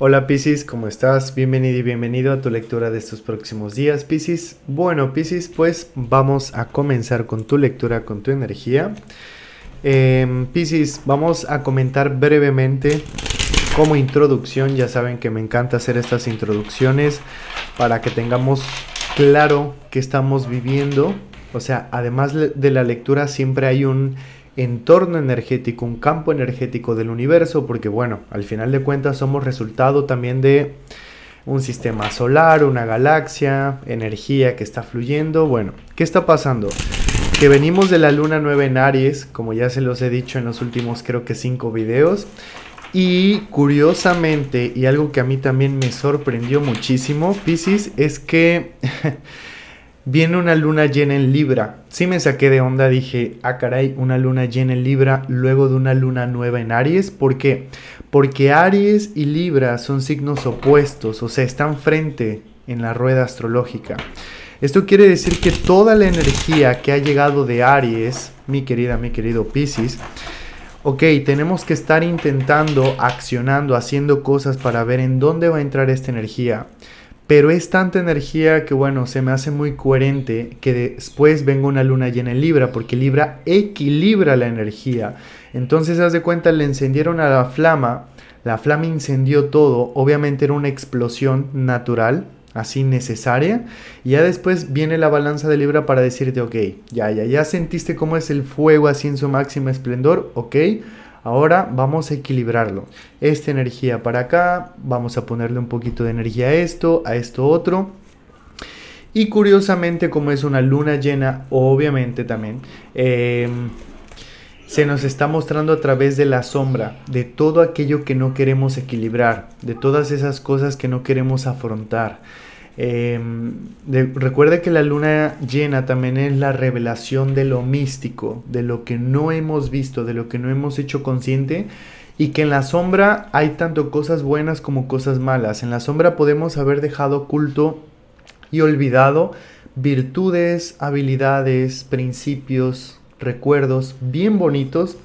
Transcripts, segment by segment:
Hola Piscis, ¿cómo estás? Bienvenido y bienvenido a tu lectura de estos próximos días, Piscis. Bueno, Piscis, pues vamos a comenzar con tu lectura, con tu energía. Eh, Piscis, vamos a comentar brevemente como introducción. Ya saben que me encanta hacer estas introducciones para que tengamos claro qué estamos viviendo. O sea, además de la lectura siempre hay un entorno energético, un campo energético del universo, porque bueno, al final de cuentas somos resultado también de un sistema solar, una galaxia, energía que está fluyendo. Bueno, ¿qué está pasando? Que venimos de la luna nueva en Aries, como ya se los he dicho en los últimos creo que cinco videos. Y curiosamente, y algo que a mí también me sorprendió muchísimo, Pisces, es que Viene una luna llena en Libra. si me saqué de onda, dije, ah caray, una luna llena en Libra luego de una luna nueva en Aries. ¿Por qué? Porque Aries y Libra son signos opuestos, o sea, están frente en la rueda astrológica. Esto quiere decir que toda la energía que ha llegado de Aries, mi querida, mi querido Pisces, ok, tenemos que estar intentando, accionando, haciendo cosas para ver en dónde va a entrar esta energía. Pero es tanta energía que, bueno, se me hace muy coherente que después venga una luna llena en Libra, porque Libra equilibra la energía. Entonces, haz de cuenta, le encendieron a la flama, la flama incendió todo, obviamente era una explosión natural, así necesaria. Y ya después viene la balanza de Libra para decirte, ok, ya, ya, ya sentiste cómo es el fuego así en su máximo esplendor, ok, Ahora vamos a equilibrarlo. Esta energía para acá, vamos a ponerle un poquito de energía a esto, a esto otro. Y curiosamente, como es una luna llena, obviamente también, em, se nos está mostrando a través de la sombra, de todo aquello que no queremos equilibrar, de todas esas cosas que no queremos afrontar. Em, recuerde que la luna llena también es la revelación de lo místico, de lo que no hemos visto, de lo que no hemos hecho consciente y que en la sombra hay tanto cosas buenas como cosas malas. En la sombra podemos haber dejado oculto y olvidado virtudes, habilidades, principios, recuerdos bien bonitos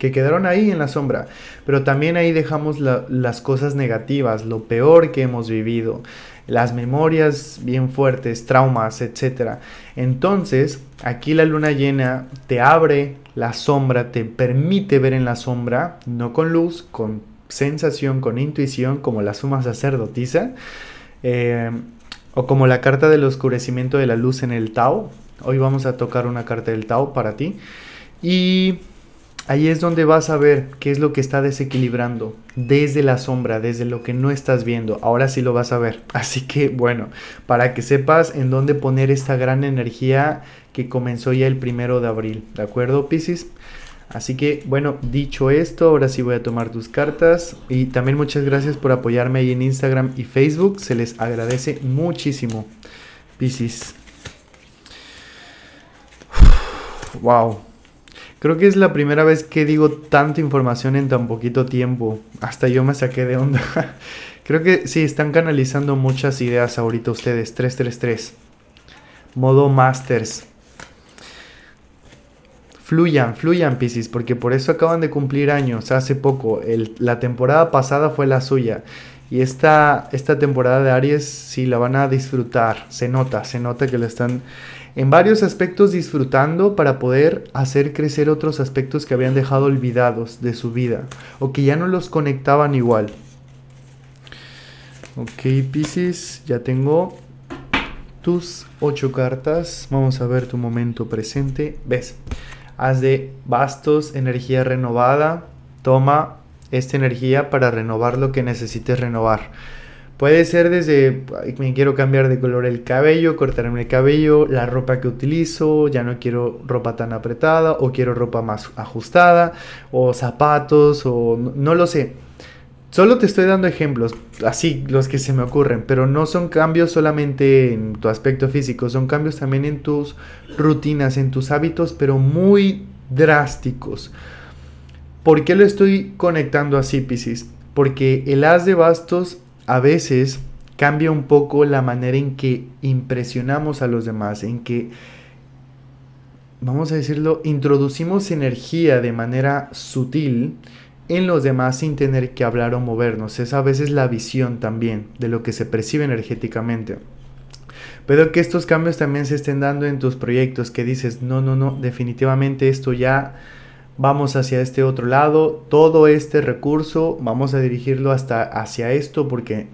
que quedaron ahí en la sombra, pero también ahí dejamos las cosas negativas, lo peor que hemos vivido, las memorias bien fuertes, traumas, etc. Entonces, aquí la luna llena te abre la sombra, te permite ver en la sombra, no con luz, con sensación, con intuición, como la suma sacerdotisa, eh, o como la carta del oscurecimiento de la luz en el Tao. Hoy vamos a tocar una carta del Tao para ti. Y Ahí es donde vas a ver qué es lo que está desequilibrando desde la sombra, desde lo que no estás viendo. Ahora sí lo vas a ver. Así que bueno, para que sepas en dónde poner esta gran energía que comenzó ya el primero de abril. ¿De acuerdo, Pisces? Así que bueno, dicho esto, ahora sí voy a tomar tus cartas. Y también muchas gracias por apoyarme ahí en Instagram y Facebook. Se les agradece muchísimo. Pisces. Wow. Creo que es la primera vez que digo tanta información en tan poquito tiempo. Hasta yo me saqué de onda. Creo que sí, están canalizando muchas ideas ahorita ustedes. 333. Modo Masters. Fluyan, fluyan, Pisces, porque por eso acaban de cumplir años hace poco. la temporada pasada fue la suya. Y esta, esta temporada de Aries, sí, la van a disfrutar. Se nota, se nota que la están en varios aspectos disfrutando para poder hacer crecer otros aspectos que habían dejado olvidados de su vida o que ya no los conectaban igual. Ok, Pisces, ya tengo tus ocho cartas. Vamos a ver tu momento presente. ¿Ves? Haz de bastos, energía renovada. Toma esta energía para renovar lo que necesites renovar. Puede ser desde, me quiero cambiar de color el cabello, cortarme el cabello, la ropa que utilizo, ya no quiero ropa tan apretada o quiero ropa más ajustada o zapatos o no, lo sé. Solo te estoy dando ejemplos, así los que se me ocurren, pero no son cambios solamente en tu aspecto físico, son cambios también en tus rutinas, en tus hábitos, pero muy drásticos. ¿Por qué lo estoy conectando así, Piscis? Porque el haz de bastos a veces cambia un poco la manera en que impresionamos a los demás, en que, vamos a decirlo, introducimos energía de manera sutil en los demás sin tener que hablar o movernos. esa a veces la visión también de lo que se percibe energéticamente. Pero que estos cambios también se estén dando en tus proyectos, que dices, no, no, no, definitivamente esto ya vamos hacia este otro lado, todo este recurso vamos a dirigirlo hasta hacia esto porque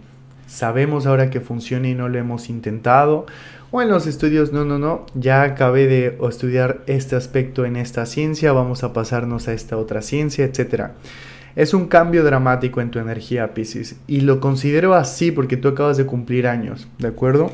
sabemos ahora que funciona y no lo hemos intentado. O en los estudios, no, no, no, ya acabé de estudiar este aspecto en esta ciencia, vamos a pasarnos a esta otra ciencia, etc. Es un cambio dramático en tu energía, Pisces, y lo considero así porque tú acabas de cumplir años, ¿de acuerdo?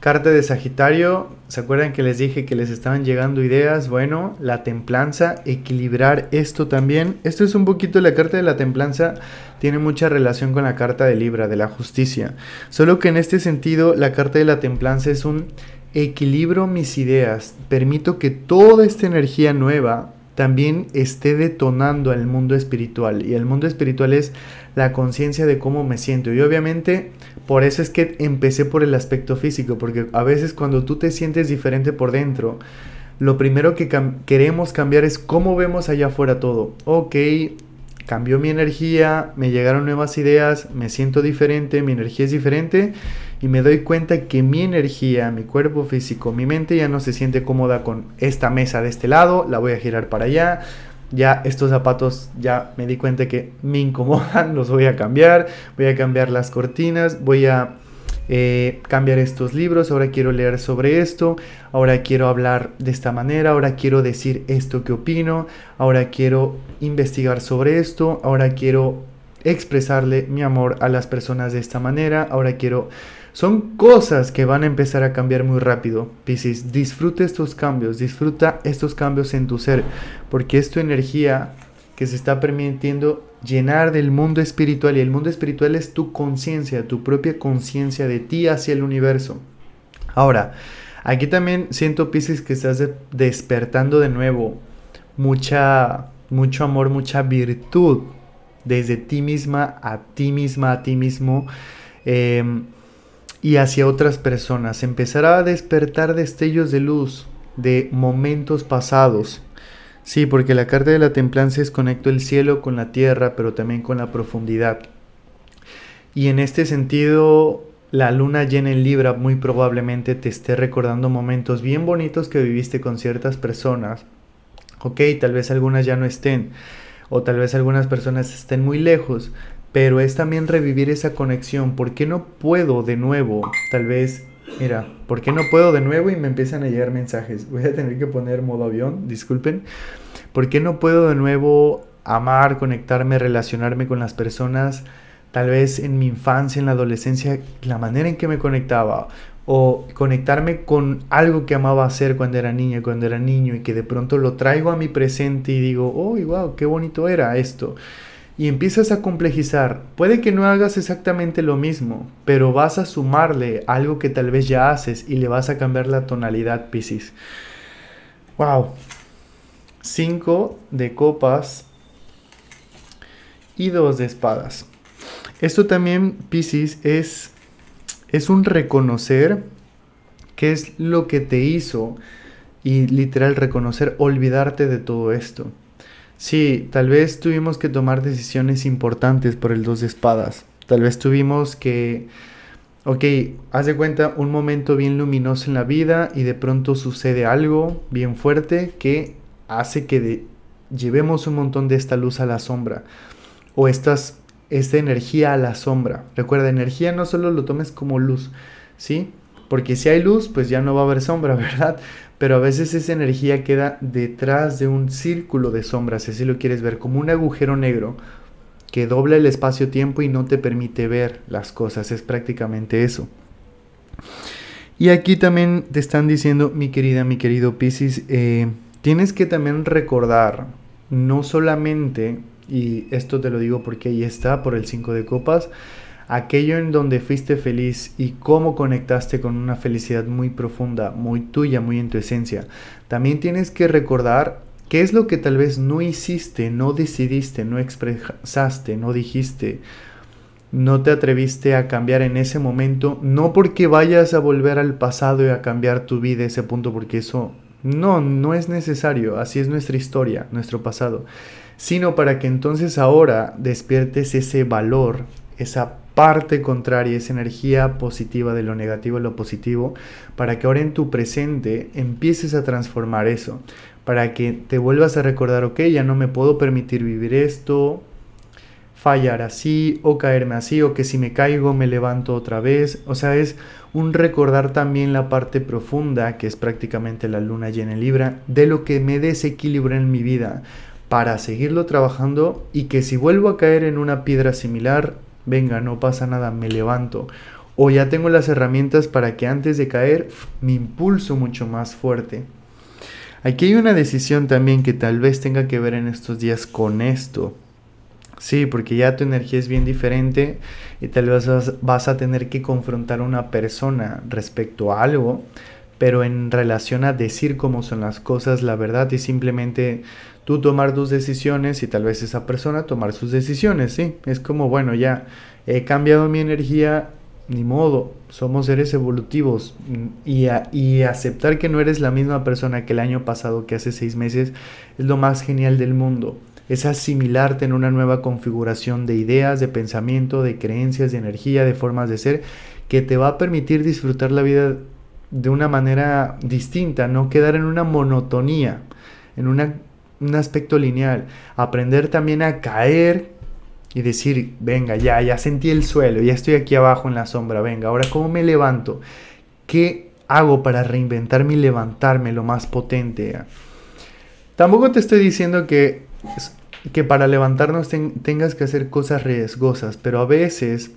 Carta de Sagitario, ¿se acuerdan que les dije que les estaban llegando ideas? Bueno, la templanza, equilibrar esto también. Esto es un poquito, la carta de la templanza tiene mucha relación con la carta de Libra, de la justicia. Solo que en este sentido, la carta de la templanza es un equilibro mis ideas, permito que toda esta energía nueva también esté detonando el mundo espiritual. Y el mundo espiritual es la conciencia de cómo me siento. Y obviamente por eso es que empecé por el aspecto físico, porque a veces cuando tú te sientes diferente por dentro, lo primero que queremos cambiar es cómo vemos allá afuera todo. Ok, cambió mi energía, me llegaron nuevas ideas, me siento diferente, mi energía es diferente y me doy cuenta que mi energía, mi cuerpo físico, mi mente ya no se siente cómoda con esta mesa de este lado, la voy a girar para allá. Ya estos zapatos ya me di cuenta que me incomodan, los voy a cambiar, voy a cambiar las cortinas, voy a eh, cambiar estos libros, ahora quiero leer sobre esto, ahora quiero hablar de esta manera, ahora quiero decir esto que opino, ahora quiero investigar sobre esto, ahora quiero expresarle mi amor a las personas de esta manera, ahora quiero... Son cosas que van a empezar a cambiar muy rápido. Piscis, disfruta estos cambios, disfruta estos cambios en tu ser, porque es tu energía que se está permitiendo llenar del mundo espiritual. Y el mundo espiritual es tu conciencia, tu propia conciencia de ti hacia el universo. Ahora, aquí también siento, Pisces, que estás despertando de nuevo mucha, mucho amor, mucha virtud desde ti misma, a ti misma, a ti mismo. Em, y hacia otras personas. Empezará a despertar destellos de luz de momentos pasados Sí, porque la carta de la templanza es conecto el cielo con la tierra, pero también con la profundidad. Y en este sentido, la luna llena en Libra muy probablemente te esté recordando momentos bien bonitos que viviste con ciertas personas. Ok, tal vez algunas ya no estén, o tal vez algunas personas estén muy lejos, pero es también revivir esa conexión. ¿Por qué no puedo de nuevo, tal vez, Mira, ¿por qué no puedo de nuevo? Y me empiezan a llegar mensajes. Voy a tener que poner modo avión, disculpen. ¿Por qué no puedo de nuevo amar, conectarme, relacionarme con las personas? Tal vez en mi infancia, en la adolescencia, la manera en que me conectaba o conectarme con algo que amaba hacer cuando era niña, cuando era niño y que de pronto lo traigo a mi presente y digo, oh, wow, qué bonito era esto y empiezas a complejizar. Puede que no hagas exactamente lo mismo, pero vas a sumarle algo que tal vez ya haces y le vas a cambiar la tonalidad Pisces. Wow. 5 de copas y dos de espadas. Esto también, Pisces, es, es un reconocer qué es lo que te hizo y literal reconocer olvidarte de todo esto. Sí, tal vez tuvimos que tomar decisiones importantes por el dos de espadas. Tal vez tuvimos que, ok, haz de cuenta un momento bien luminoso en la vida y de pronto sucede algo bien fuerte que hace que llevemos un montón de esta luz a la sombra o estas, esta energía a la sombra. Recuerda, energía no solo lo tomes como luz, ¿sí? porque si hay luz, pues ya no va a haber sombra, ¿verdad? Pero a veces esa energía queda detrás de un círculo de sombras, si así lo quieres ver, como un agujero negro que dobla el espacio-tiempo y no te permite ver las cosas, es prácticamente eso. Y aquí también te están diciendo, mi querida, mi querido Pisces, eh, tienes que también recordar, no solamente, y esto te lo digo porque ahí está, por el 5 de copas, aquello en donde fuiste feliz y cómo conectaste con una felicidad muy profunda, muy tuya, muy en tu esencia. También tienes que recordar qué es lo que tal vez no hiciste, no decidiste, no expresaste, no dijiste, no te atreviste a cambiar en ese momento, no porque vayas a volver al pasado y a cambiar tu vida a ese punto, porque eso no, no es necesario, así es nuestra historia, nuestro pasado, sino para que entonces ahora despiertes ese valor, esa parte contraria, esa energía positiva de lo negativo a lo positivo, para que ahora en tu presente empieces a transformar eso, para que te vuelvas a recordar, ok, ya no me puedo permitir vivir esto, fallar así o caerme así o que si me caigo me levanto otra vez. O sea, es un recordar también la parte profunda, que es prácticamente la luna llena en Libra, de lo que me desequilibra en mi vida para seguirlo trabajando y que si vuelvo a caer en una piedra similar, venga, no pasa nada, me levanto. O ya tengo las herramientas para que antes de caer me impulso mucho más fuerte. Aquí hay una decisión también que tal vez tenga que ver en estos días con esto. Sí, porque ya tu energía es bien diferente y tal vez vas, a tener que confrontar a una persona respecto a algo, pero en relación a decir cómo son las cosas, la verdad, y simplemente tú tomar tus decisiones y tal vez esa persona tomar sus decisiones, ¿sí? Es como, bueno, ya he cambiado mi energía, ni modo, somos seres evolutivos mm, y, y aceptar que no eres la misma persona que el año pasado, que hace seis meses, es lo más genial del mundo es asimilarte en una nueva configuración de ideas, de pensamiento, de creencias, de energía, de formas de ser, que te va a permitir disfrutar la vida de una manera distinta, no quedar en una monotonía, en una un aspecto lineal, aprender también a caer y decir, venga, ya, ya sentí el suelo, ya estoy aquí abajo en la sombra, venga, ahora cómo me levanto, qué hago para reinventarme y levantarme lo más potente. Tampoco te estoy diciendo que, que para levantarnos tengas que hacer cosas riesgosas, pero a veces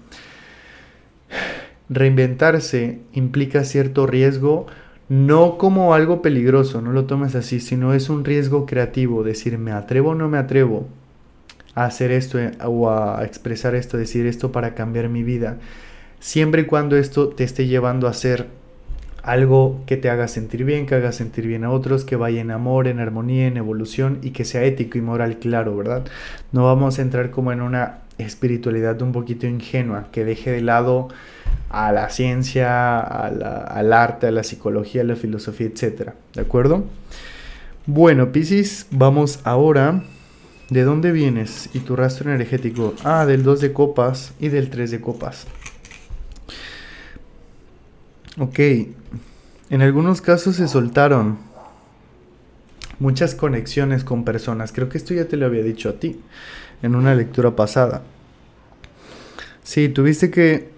reinventarse implica cierto riesgo no como algo peligroso, no lo tomes así, sino es un riesgo creativo, decir me atrevo o no me atrevo a hacer esto eh, o a expresar esto, decir esto para cambiar mi vida, siempre y cuando esto te esté llevando a hacer algo que te haga sentir bien, que haga sentir bien a otros, que vaya en amor, en armonía, en evolución y que sea ético y moral, claro, ¿verdad? No vamos a entrar como en una espiritualidad un poquito ingenua, que deje de lado a la ciencia, al arte, a la psicología, a la filosofía, etcétera, ¿De acuerdo? Bueno, Piscis, vamos ahora. ¿De dónde vienes? Y tu rastro energético. Ah, del 2 de copas y del 3 de copas. Ok. En algunos casos se soltaron muchas conexiones con personas. Creo que esto ya te lo había dicho a ti en una lectura pasada. Sí, tuviste que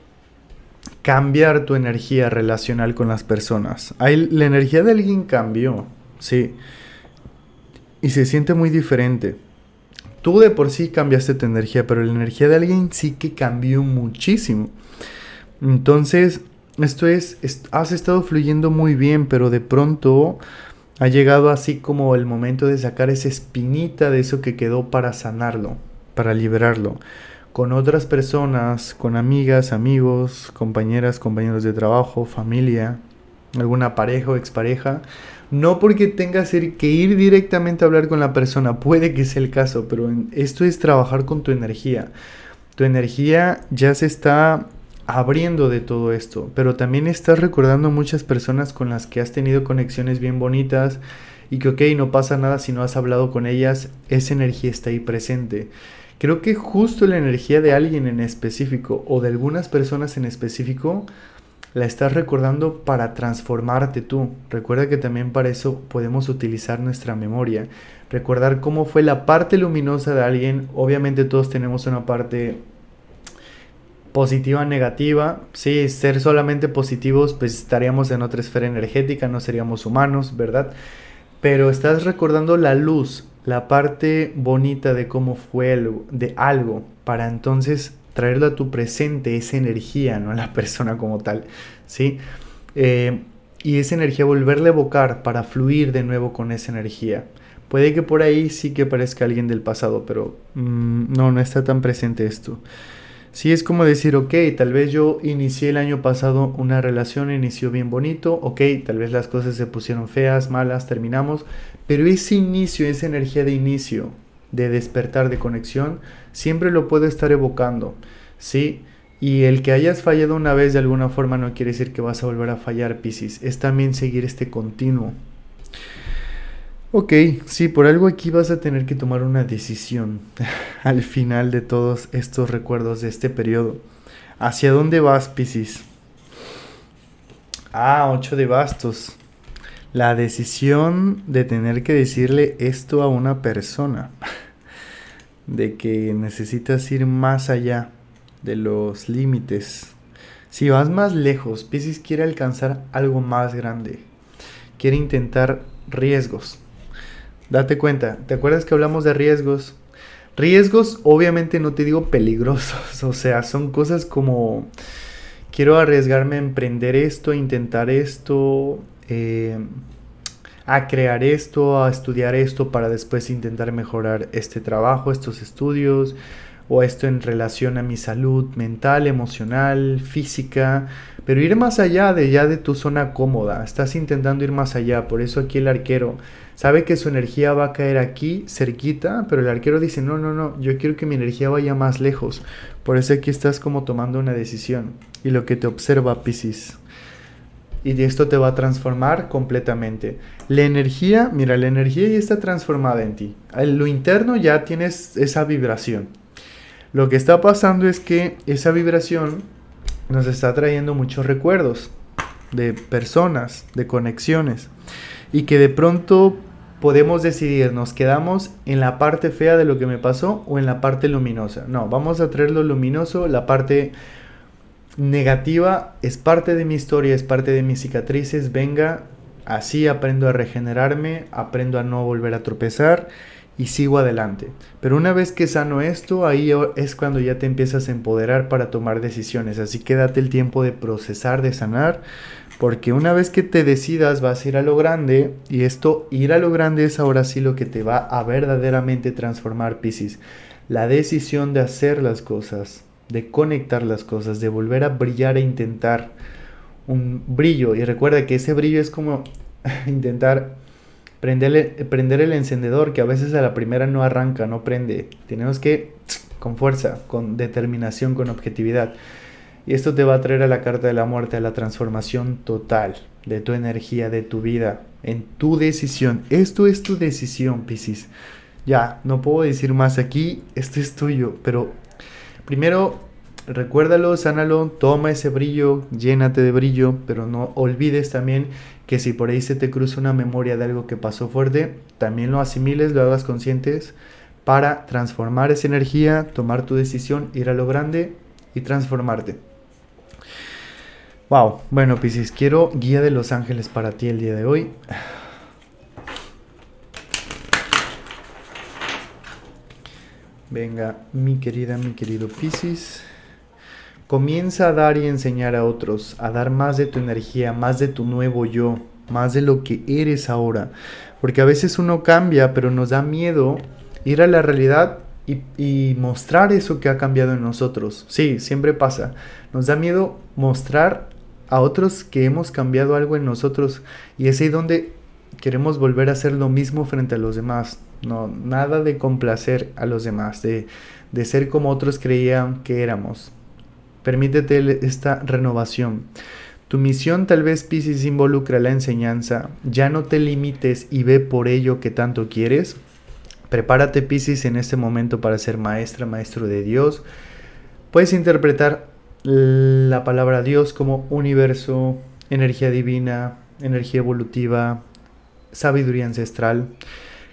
cambiar tu energía relacional con las personas. la energía de alguien cambió, sí. Y se siente muy diferente. Tú de por sí cambiaste tu energía, pero la energía de alguien sí que cambió muchísimo. Entonces, esto es has estado fluyendo muy bien, pero de pronto ha llegado así como el momento de sacar esa espinita de eso que quedó para sanarlo, para liberarlo. Con otras personas, con amigas, amigos, compañeras, compañeros de trabajo, familia, alguna pareja o expareja. No porque tengas que ir directamente a hablar con la persona, puede que sea el caso, pero esto es trabajar con tu energía. Tu energía ya se está abriendo de todo esto, pero también estás recordando muchas personas con las que has tenido conexiones bien bonitas y que, ok, no pasa nada si no has hablado con ellas, esa energía está ahí presente. Creo que justo la energía de alguien en específico o de algunas personas en específico la estás recordando para transformarte tú. Recuerda que también para eso podemos utilizar nuestra memoria. Recordar cómo fue la parte luminosa de alguien. Obviamente todos tenemos una parte positiva negativa. Sí, ser solamente positivos, pues estaríamos en otra esfera energética, no seríamos humanos, ¿verdad? Pero estás recordando la luz, la parte bonita de cómo fue de algo, para entonces traerlo a tu presente, esa energía, no a la persona como tal, ¿sí? Eh, y esa energía volverla a evocar para fluir de nuevo con esa energía. Puede que por ahí sí que parezca alguien del pasado, pero mm, no, no está tan presente esto. Sí, es como decir, ok, tal vez yo inicié el año pasado una relación, inició bien bonito, ok, tal vez las cosas se pusieron feas, malas, terminamos, pero ese inicio, esa energía de inicio, de despertar, de conexión, siempre lo puedo estar evocando, ¿sí? Y el que hayas fallado una vez de alguna forma no quiere decir que vas a volver a fallar, Piscis, es también seguir este continuo. Ok, sí, por algo aquí vas a tener que tomar una decisión al final de todos estos recuerdos de este periodo. ¿Hacia dónde vas, Piscis? Ah, ocho de bastos. La decisión de tener que decirle esto a una persona. De que necesitas ir más allá de los límites. Si vas más lejos, Piscis quiere alcanzar algo más grande. Quiere intentar riesgos date cuenta, ¿te acuerdas que hablamos de riesgos? Riesgos, obviamente no te digo peligrosos, o sea, son cosas como quiero arriesgarme a emprender esto, a intentar esto, eh, a crear esto, a estudiar esto para después intentar mejorar este trabajo, estos estudios, o esto en relación a mi salud mental, emocional, física, pero ir más allá de ya de tu zona cómoda, estás intentando ir más allá, por eso aquí el arquero sabe que su energía va a caer aquí cerquita, pero el arquero dice, "No, no, no, yo quiero que mi energía vaya más lejos." Por eso aquí estás como tomando una decisión y lo que te observa Piscis y esto te va a transformar completamente. La energía, mira, la energía ya está transformada en ti. En lo interno ya tienes esa vibración, lo que está pasando es que esa vibración nos está trayendo muchos recuerdos de personas, de conexiones, y que de pronto podemos decidir, nos quedamos en la parte fea de lo que me pasó o en la parte luminosa. No, vamos a traer lo luminoso, la parte negativa es parte de mi historia, es parte de mis cicatrices, venga, así aprendo a regenerarme, aprendo a no volver a tropezar y sigo adelante. Pero una vez que sano esto, ahí es cuando ya te empiezas a empoderar para tomar decisiones. Así que date el tiempo de procesar, de sanar, porque una vez que te decidas vas a ir a lo grande y esto, ir a lo grande es ahora sí lo que te va a verdaderamente transformar, Piscis. La decisión de hacer las cosas, de conectar las cosas, de volver a brillar e intentar un brillo. Y recuerda que ese brillo es como intentar prender, el encendedor, que a veces a la primera no arranca, no prende. Tenemos que con fuerza, con determinación, con objetividad. Y esto te va a traer a la carta de la muerte, a la transformación total de tu energía, de tu vida, en tu decisión. Esto es tu decisión, Piscis. Ya, no puedo decir más aquí, esto es tuyo, pero primero Recuérdalo, sánalo, toma ese brillo, llénate de brillo, pero no olvides también que si por ahí se te cruza una memoria de algo que pasó fuerte, también lo asimiles, lo hagas conscientes para transformar esa energía, tomar tu decisión, ir a lo grande y transformarte. Wow, bueno Piscis, quiero guía de los ángeles para ti el día de hoy. Venga, mi querida, mi querido Piscis. Comienza a dar y enseñar a otros, a dar más de tu energía, más de tu nuevo yo, más de lo que eres ahora. Porque a veces uno cambia, pero nos da miedo ir a la realidad y, mostrar eso que ha cambiado en nosotros. Sí, siempre pasa. Nos da miedo mostrar a otros que hemos cambiado algo en nosotros. Y es ahí donde queremos volver a hacer lo mismo frente a los demás. No, nada de complacer a los demás, de, de ser como otros creían que éramos. Permítete esta renovación. Tu misión tal vez, Pisces, involucra la enseñanza. Ya no te limites y ve por ello que tanto quieres. Prepárate, Pisces, en este momento para ser maestra, maestro de Dios. Puedes interpretar la palabra Dios como universo, energía divina, energía evolutiva, sabiduría ancestral.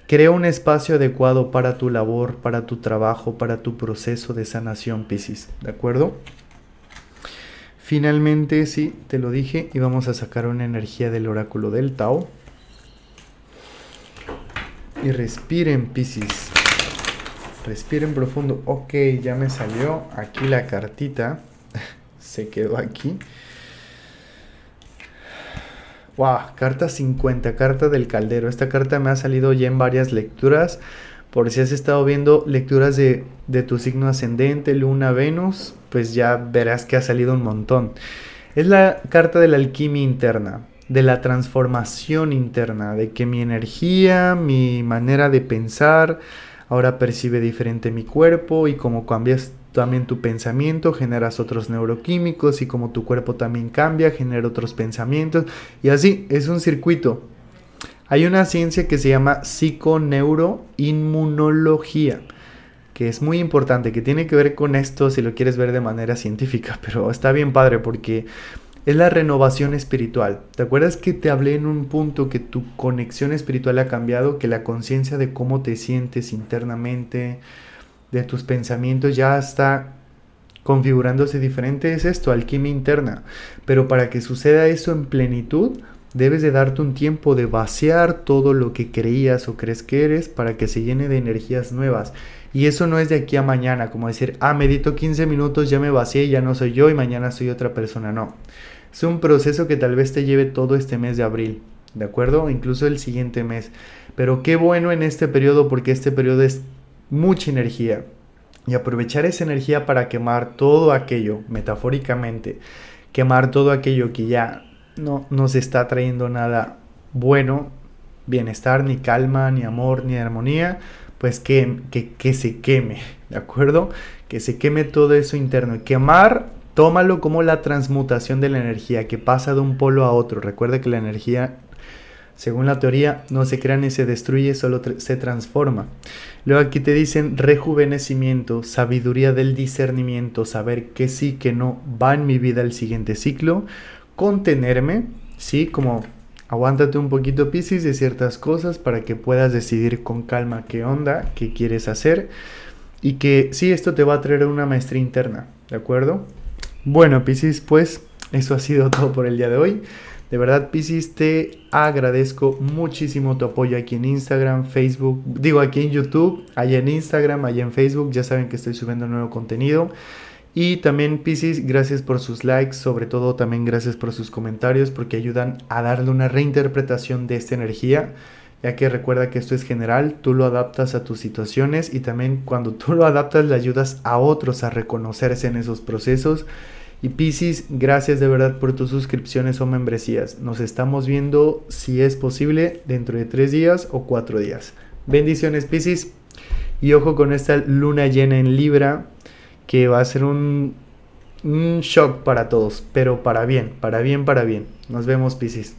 Crea un espacio adecuado para tu labor, para tu trabajo, para tu proceso de sanación, Pisces. ¿De acuerdo? Finalmente, sí, te lo dije, y vamos a sacar una energía del oráculo del Tao. Y respiren, Pisces. Respiren profundo. Ok, ya me salió aquí la cartita. Se quedó aquí. Wow, carta 50, carta del caldero. Esta carta me ha salido ya en varias lecturas. Por si has estado viendo lecturas de, de tu signo ascendente, luna, Venus, pues ya verás que ha salido un montón. Es la carta de la alquimia interna, de la transformación interna, de que mi energía, mi manera de pensar, ahora percibe diferente mi cuerpo y como cambias también tu pensamiento, generas otros neuroquímicos y como tu cuerpo también cambia, genera otros pensamientos y así es un circuito hay una ciencia que se llama psiconeuroinmunología, que es muy importante, que tiene que ver con esto si lo quieres ver de manera científica, pero está bien padre porque es la renovación espiritual. ¿Te acuerdas que te hablé en un punto que tu conexión espiritual ha cambiado, que la conciencia de cómo te sientes internamente, de tus pensamientos ya está configurándose diferente? Es esto, alquimia interna. Pero para que suceda eso en plenitud, Debes de darte un tiempo de vaciar todo lo que creías o crees que eres para que se llene de energías nuevas. Y eso no es de aquí a mañana, como decir, ah, medito 15 minutos, ya me vacié, ya no soy yo y mañana soy otra persona. No. Es un proceso que tal vez te lleve todo este mes de abril, ¿de acuerdo? Incluso el siguiente mes. Pero qué bueno en este periodo porque este periodo es mucha energía. Y aprovechar esa energía para quemar todo aquello, metafóricamente, quemar todo aquello que ya no nos está trayendo nada bueno, bienestar, ni calma, ni amor, ni armonía, pues que, que, que se queme, ¿de acuerdo? Que se queme todo eso interno. quemar, tómalo como la transmutación de la energía que pasa de un polo a otro. Recuerda que la energía según la teoría, no se crea ni se destruye, solo se transforma. Luego aquí te dicen rejuvenecimiento, sabiduría del discernimiento, saber que sí, que no va en mi vida el siguiente ciclo contenerme, ¿sí? Como aguántate un poquito, Piscis, de ciertas cosas para que puedas decidir con calma qué onda, qué quieres hacer y que si esto te va a traer una maestría interna, ¿de acuerdo? Bueno, Piscis, pues eso ha sido todo por el día de hoy. De verdad, Piscis, te agradezco muchísimo tu apoyo aquí en Instagram, Facebook, digo aquí en YouTube, allá en Instagram, allá en Facebook, ya saben que estoy subiendo nuevo contenido. Y también Pisces, gracias por sus likes, sobre todo también gracias por sus comentarios porque ayudan a darle una reinterpretación de esta energía, ya que recuerda que esto es general, tú lo adaptas a tus situaciones y también cuando tú lo adaptas le ayudas a otros a reconocerse en esos procesos. Y Pisces, gracias de verdad por tus suscripciones o membresías. Nos estamos viendo, si es posible, dentro de tres días o cuatro días. Bendiciones Pisces. Y ojo con esta luna llena en Libra, que va a ser un, shock para todos, pero para bien, para bien, para bien. Nos vemos, Piscis.